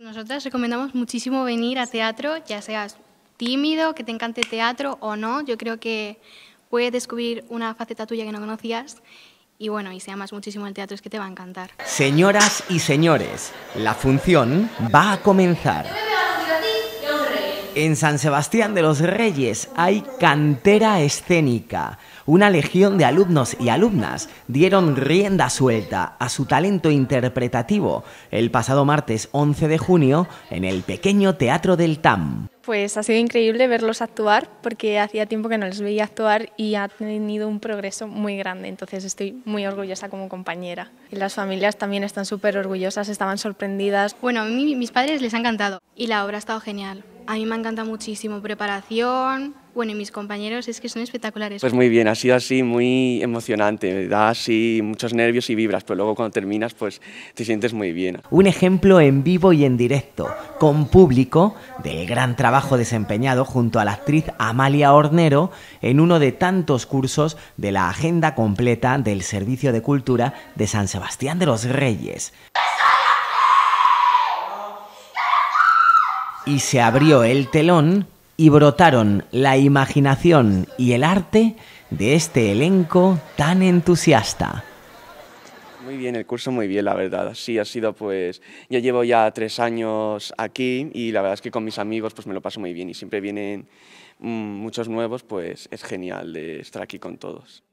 Nosotras recomendamos muchísimo venir a teatro, ya seas tímido, que te encante teatro o no. Yo creo que puedes descubrir una faceta tuya que no conocías. Y bueno, y se amas muchísimo el teatro es que te va a encantar. Señoras y señores, la función va a comenzar. En San Sebastián de los Reyes hay cantera escénica. Una legión de alumnos y alumnas dieron rienda suelta a su talento interpretativo el pasado martes 11 de junio en el pequeño Teatro del TAM. Pues ha sido increíble verlos actuar porque hacía tiempo que no les veía actuar y ha tenido un progreso muy grande, entonces estoy muy orgullosa como compañera. Y las familias también están súper orgullosas, estaban sorprendidas. Bueno, a mis padres les ha encantado y la obra ha estado genial. A mí me encanta muchísimo preparación. Bueno, y mis compañeros es que son espectaculares. Pues muy bien, ha sido así muy emocionante, me da así muchos nervios y vibras, pero luego cuando terminas pues te sientes muy bien. Un ejemplo en vivo y en directo, con público, del gran trabajo desempeñado junto a la actriz Amalia Hornero en uno de tantos cursos de la agenda completa del Servicio de Cultura de San Sebastián de los Reyes. y se abrió el telón y brotaron la imaginación y el arte de este elenco tan entusiasta. Muy bien, el curso muy bien, la verdad. Sí, ha sido pues... Yo llevo ya tres años aquí y la verdad es que con mis amigos pues me lo paso muy bien y siempre vienen mm, muchos nuevos, pues es genial de estar aquí con todos.